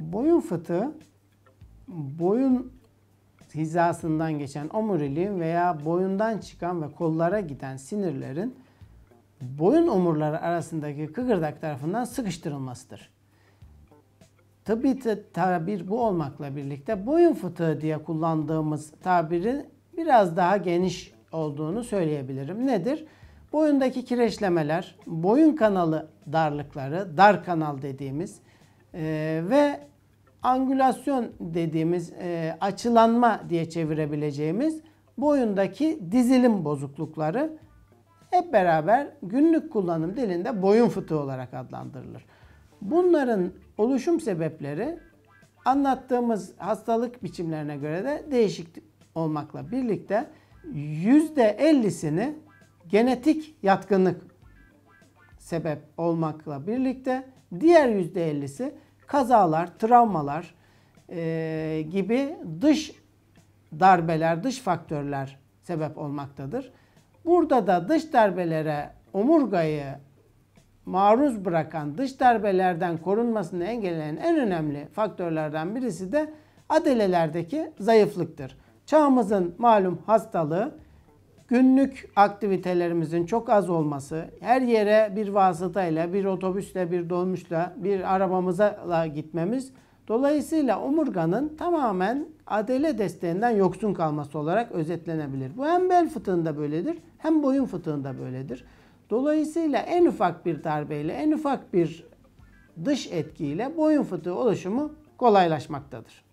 Boyun fıtığı boyun hizasından geçen omuriliğin veya boyundan çıkan ve kollara giden sinirlerin boyun omurları arasındaki kıkırdak tarafından sıkıştırılmasıdır. Tıbbi tabir bu olmakla birlikte boyun fıtığı diye kullandığımız tabirin biraz daha geniş olduğunu söyleyebilirim. Nedir? Boyundaki kireçlemeler, boyun kanalı darlıkları, dar kanal dediğimiz e, ve angülasyon dediğimiz e, açılanma diye çevirebileceğimiz boyundaki dizilim bozuklukları hep beraber günlük kullanım dilinde boyun fıtığı olarak adlandırılır. Bunların oluşum sebepleri anlattığımız hastalık biçimlerine göre de değişik olmakla birlikte %50'sini genetik yatkınlık sebep olmakla birlikte diğer %50'si kazalar, travmalar e, gibi dış darbeler, dış faktörler sebep olmaktadır. Burada da dış darbelere omurgayı maruz bırakan, dış darbelerden korunmasını engelleyen en önemli faktörlerden birisi de adelelerdeki zayıflıktır. Çağımızın malum hastalığı günlük aktivitelerimizin çok az olması, her yere bir vasıtayla, bir otobüsle, bir dolmuşla, bir arabamızla gitmemiz dolayısıyla omurganın tamamen adele desteğinden yoksun kalması olarak özetlenebilir. Bu hem bel fıtığında böyledir hem boyun fıtığında böyledir. Dolayısıyla en ufak bir darbeyle, en ufak bir dış etkiyle boyun fıtığı oluşumu kolaylaşmaktadır.